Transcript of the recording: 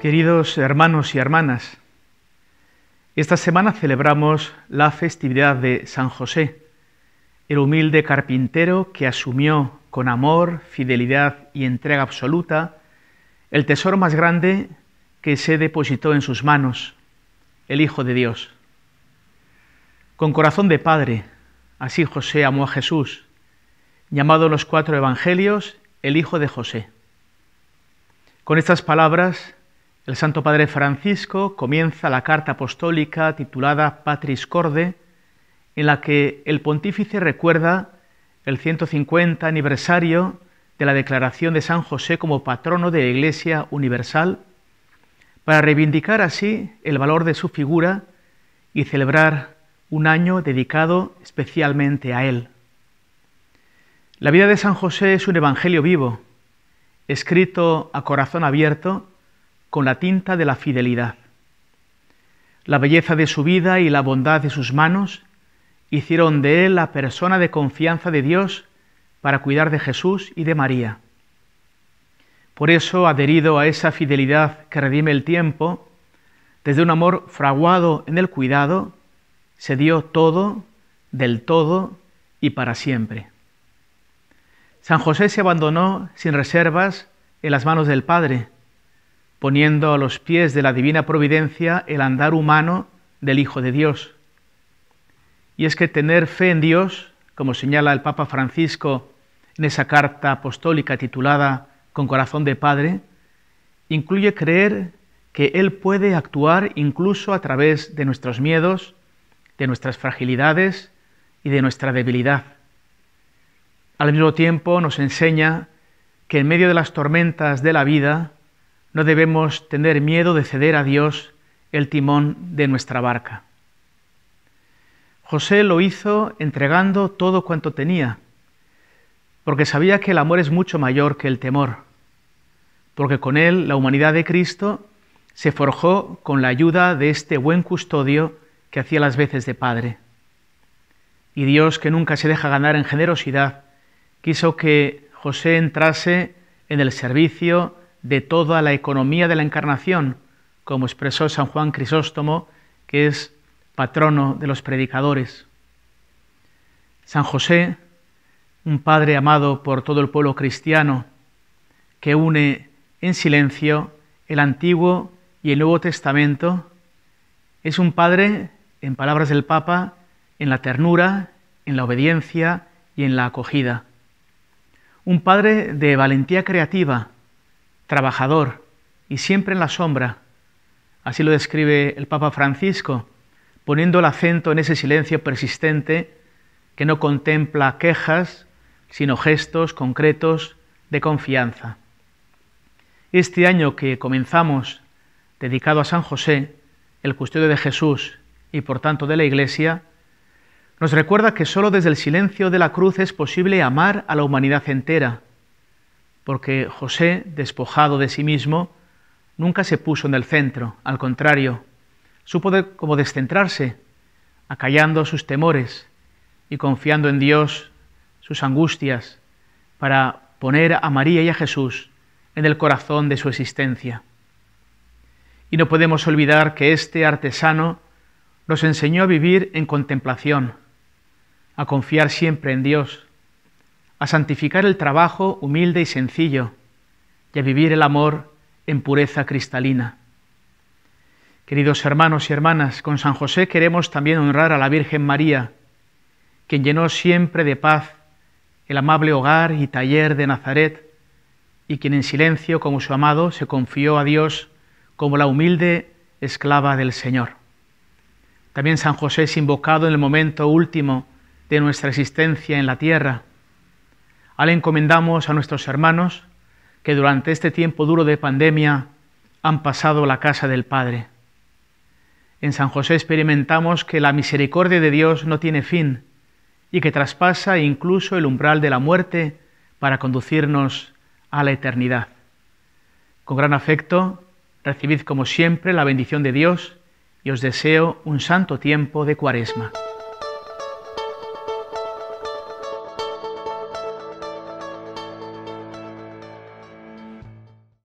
Queridos hermanos y hermanas, esta semana celebramos la festividad de San José, el humilde carpintero que asumió con amor, fidelidad y entrega absoluta el tesoro más grande que se depositó en sus manos, el Hijo de Dios. Con corazón de padre, así José amó a Jesús, llamado en los cuatro evangelios el Hijo de José. Con estas palabras, el Santo Padre Francisco comienza la carta apostólica titulada Patris Corde, en la que el pontífice recuerda el 150 aniversario de la declaración de San José como patrono de la Iglesia Universal, para reivindicar así el valor de su figura y celebrar un año dedicado especialmente a él. La vida de San José es un evangelio vivo, escrito a corazón abierto con la tinta de la fidelidad. La belleza de su vida y la bondad de sus manos hicieron de él la persona de confianza de Dios para cuidar de Jesús y de María. Por eso, adherido a esa fidelidad que redime el tiempo, desde un amor fraguado en el cuidado, se dio todo, del todo y para siempre. San José se abandonó sin reservas en las manos del Padre, poniendo a los pies de la divina providencia el andar humano del Hijo de Dios. Y es que tener fe en Dios, como señala el Papa Francisco en esa carta apostólica titulada Con corazón de Padre, incluye creer que Él puede actuar incluso a través de nuestros miedos, de nuestras fragilidades y de nuestra debilidad. Al mismo tiempo nos enseña que en medio de las tormentas de la vida, no debemos tener miedo de ceder a Dios el timón de nuestra barca. José lo hizo entregando todo cuanto tenía, porque sabía que el amor es mucho mayor que el temor, porque con él la humanidad de Cristo se forjó con la ayuda de este buen custodio que hacía las veces de padre. Y Dios, que nunca se deja ganar en generosidad, quiso que José entrase en el servicio, de toda la economía de la encarnación, como expresó San Juan Crisóstomo, que es patrono de los predicadores. San José, un padre amado por todo el pueblo cristiano, que une en silencio el Antiguo y el Nuevo Testamento, es un padre, en palabras del Papa, en la ternura, en la obediencia y en la acogida. Un padre de valentía creativa, trabajador y siempre en la sombra. Así lo describe el Papa Francisco, poniendo el acento en ese silencio persistente que no contempla quejas, sino gestos concretos de confianza. Este año que comenzamos, dedicado a San José, el custodio de Jesús y por tanto de la Iglesia, nos recuerda que sólo desde el silencio de la cruz es posible amar a la humanidad entera, porque José, despojado de sí mismo, nunca se puso en el centro, al contrario, supo cómo como descentrarse, acallando sus temores y confiando en Dios sus angustias para poner a María y a Jesús en el corazón de su existencia. Y no podemos olvidar que este artesano nos enseñó a vivir en contemplación, a confiar siempre en Dios, a santificar el trabajo humilde y sencillo, y a vivir el amor en pureza cristalina. Queridos hermanos y hermanas, con San José queremos también honrar a la Virgen María, quien llenó siempre de paz el amable hogar y taller de Nazaret, y quien en silencio, como su amado, se confió a Dios como la humilde esclava del Señor. También San José es invocado en el momento último de nuestra existencia en la tierra, le encomendamos a nuestros hermanos que durante este tiempo duro de pandemia han pasado la casa del Padre. En San José experimentamos que la misericordia de Dios no tiene fin y que traspasa incluso el umbral de la muerte para conducirnos a la eternidad. Con gran afecto, recibid como siempre la bendición de Dios y os deseo un santo tiempo de cuaresma.